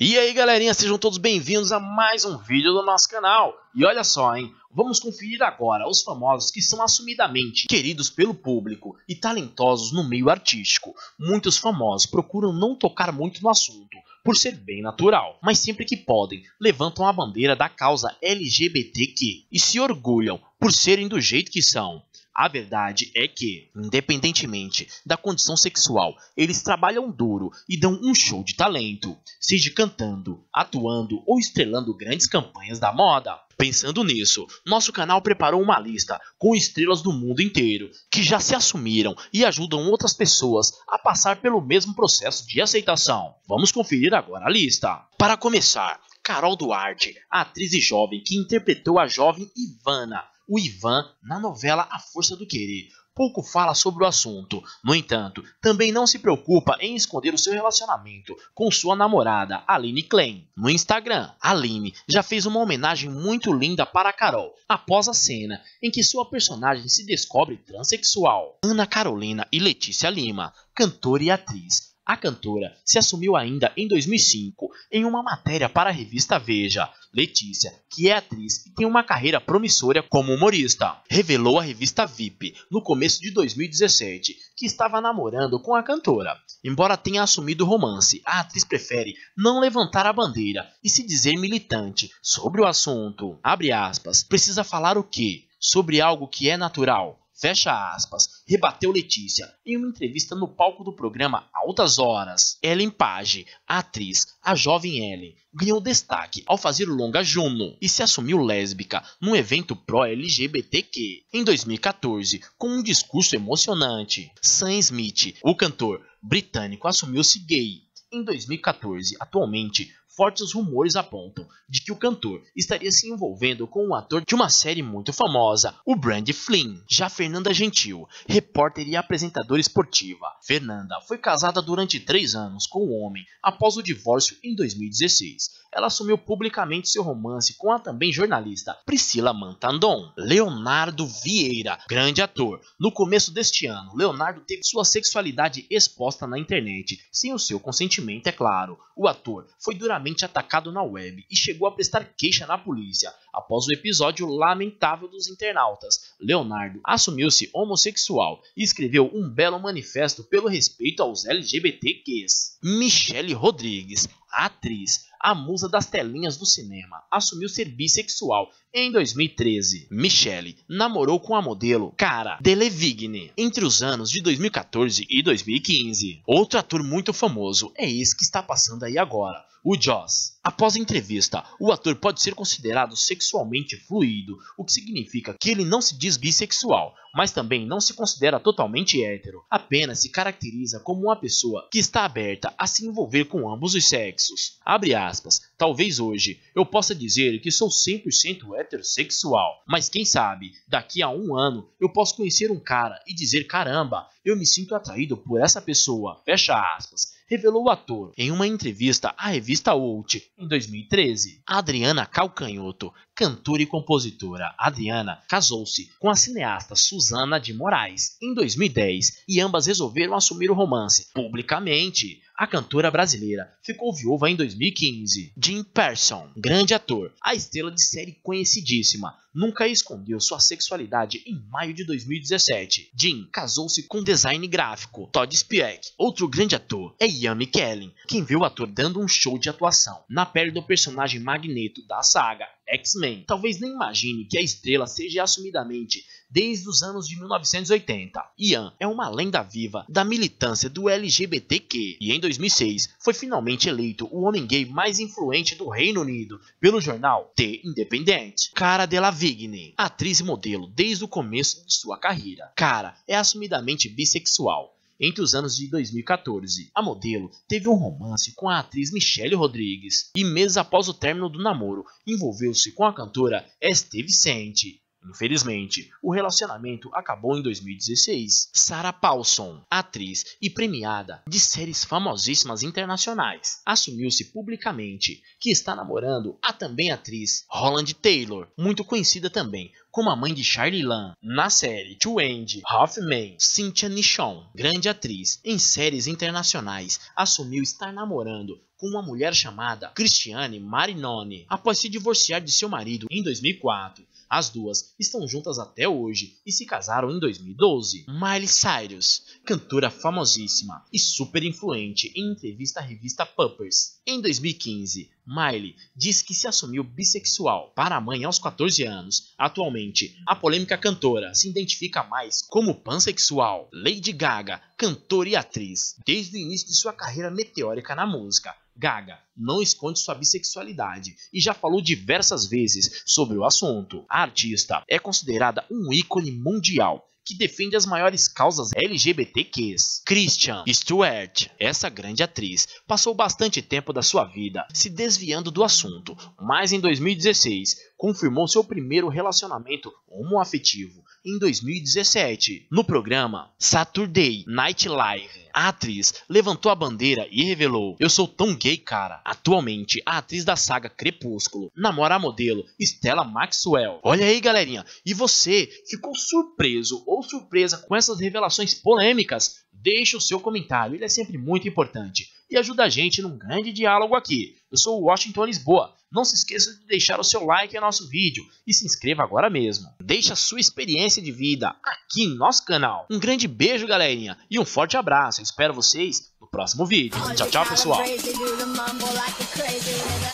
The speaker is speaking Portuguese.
E aí galerinha, sejam todos bem-vindos a mais um vídeo do nosso canal. E olha só, hein, vamos conferir agora os famosos que são assumidamente queridos pelo público e talentosos no meio artístico. Muitos famosos procuram não tocar muito no assunto, por ser bem natural, mas sempre que podem, levantam a bandeira da causa LGBTQ e se orgulham por serem do jeito que são. A verdade é que, independentemente da condição sexual, eles trabalham duro e dão um show de talento, seja cantando, atuando ou estrelando grandes campanhas da moda. Pensando nisso, nosso canal preparou uma lista com estrelas do mundo inteiro que já se assumiram e ajudam outras pessoas a passar pelo mesmo processo de aceitação. Vamos conferir agora a lista. Para começar, Carol Duarte, atriz e jovem que interpretou a jovem Ivana o Ivan na novela A Força do Querer. Pouco fala sobre o assunto, no entanto, também não se preocupa em esconder o seu relacionamento com sua namorada, Aline Klein. No Instagram, Aline já fez uma homenagem muito linda para Carol, após a cena em que sua personagem se descobre transexual. Ana Carolina e Letícia Lima, cantora e atriz, a cantora se assumiu ainda em 2005 em uma matéria para a revista Veja. Letícia, que é atriz e tem uma carreira promissora como humorista, revelou à revista VIP no começo de 2017 que estava namorando com a cantora. Embora tenha assumido romance, a atriz prefere não levantar a bandeira e se dizer militante sobre o assunto. Abre aspas, precisa falar o quê? Sobre algo que é natural, Fecha aspas, rebateu Letícia em uma entrevista no palco do programa Altas Horas. Ellen Page, a atriz, a jovem Ellen, ganhou destaque ao fazer o longa Juno e se assumiu lésbica num evento pró-LGBTQ em 2014 com um discurso emocionante. Sam Smith, o cantor britânico, assumiu-se gay em 2014, atualmente fortes rumores apontam de que o cantor estaria se envolvendo com um ator de uma série muito famosa, o Brand Flynn. Já Fernanda Gentil, repórter e apresentadora esportiva. Fernanda foi casada durante três anos com o homem após o divórcio em 2016 ela assumiu publicamente seu romance com a também jornalista Priscila Mantandon. Leonardo Vieira, grande ator. No começo deste ano, Leonardo teve sua sexualidade exposta na internet, sem o seu consentimento, é claro. O ator foi duramente violentamente atacado na web e chegou a prestar queixa na polícia após o episódio lamentável dos internautas. Leonardo assumiu-se homossexual e escreveu um belo manifesto pelo respeito aos LGBTQs. Michele Rodrigues, atriz, a musa das telinhas do cinema, assumiu ser bissexual em 2013. Michelle namorou com a modelo Cara Delevigne entre os anos de 2014 e 2015. Outro ator muito famoso é esse que está passando aí agora. O Joss. Após a entrevista, o ator pode ser considerado sexualmente fluido, o que significa que ele não se diz bissexual, mas também não se considera totalmente hétero. Apenas se caracteriza como uma pessoa que está aberta a se envolver com ambos os sexos. Abre aspas. Talvez hoje eu possa dizer que sou 100% heterossexual, mas quem sabe, daqui a um ano eu posso conhecer um cara e dizer caramba, eu me sinto atraído por essa pessoa. Fecha aspas. Revelou o ator em uma entrevista à revista revista Out, em 2013. Adriana Calcanhoto, cantora e compositora. Adriana casou-se com a cineasta Susana de Moraes em 2010 e ambas resolveram assumir o romance publicamente a cantora brasileira ficou viúva em 2015. Jim Person, grande ator, a estrela de série conhecidíssima, nunca escondeu sua sexualidade em maio de 2017. Jim casou-se com design gráfico Todd Spiek. Outro grande ator é Yami Kellen, quem viu o ator dando um show de atuação na pele do personagem Magneto da saga X-Men. Talvez nem imagine que a estrela seja assumidamente desde os anos de 1980. Ian é uma lenda viva da militância do LGBTQ e em 2006 foi finalmente eleito o homem gay mais influente do Reino Unido pelo jornal The Independent. Cara Delevingne, atriz e modelo desde o começo de sua carreira. Cara é assumidamente bissexual entre os anos de 2014, a modelo teve um romance com a atriz Michelle Rodrigues e meses após o término do namoro, envolveu-se com a cantora Esteve Vicente. Infelizmente, o relacionamento acabou em 2016. Sarah Paulson, atriz e premiada de séries famosíssimas internacionais, assumiu-se publicamente que está namorando a também atriz Holland Taylor, muito conhecida também como a mãe de Charlie Lan, na série To End, Hoffman, Cynthia Nishon, grande atriz em séries internacionais, assumiu estar namorando com uma mulher chamada Cristiane Marinoni após se divorciar de seu marido em 2004. As duas estão juntas até hoje e se casaram em 2012. Miley Cyrus, cantora famosíssima e super influente, em entrevista à revista Puppers, em 2015, Miley diz que se assumiu bissexual para a mãe aos 14 anos. Atualmente, a polêmica cantora se identifica mais como pansexual. Lady Gaga, cantora e atriz, desde o início de sua carreira meteórica na música, Gaga não esconde sua bissexualidade e já falou diversas vezes sobre o assunto. A artista é considerada um ícone mundial que defende as maiores causas LGBTQs. Christian Stewart, essa grande atriz, passou bastante tempo da sua vida se desviando do assunto, mas em 2016 confirmou seu primeiro relacionamento homoafetivo em 2017. No programa Saturday Night Live, a atriz levantou a bandeira e revelou: Eu sou tão gay, cara. Atualmente, a atriz da saga Crepúsculo namora a modelo Stella Maxwell. Olha aí, galerinha. E você ficou surpreso ou surpresa com essas revelações polêmicas? Deixe o seu comentário, ele é sempre muito importante e ajuda a gente num grande diálogo aqui. Eu sou o Washington Lisboa. Não se esqueça de deixar o seu like ao nosso vídeo e se inscreva agora mesmo. Deixa a sua experiência de vida aqui em nosso canal. Um grande beijo, galerinha, e um forte abraço. Eu espero vocês no próximo vídeo. Tchau, tchau, pessoal. Tá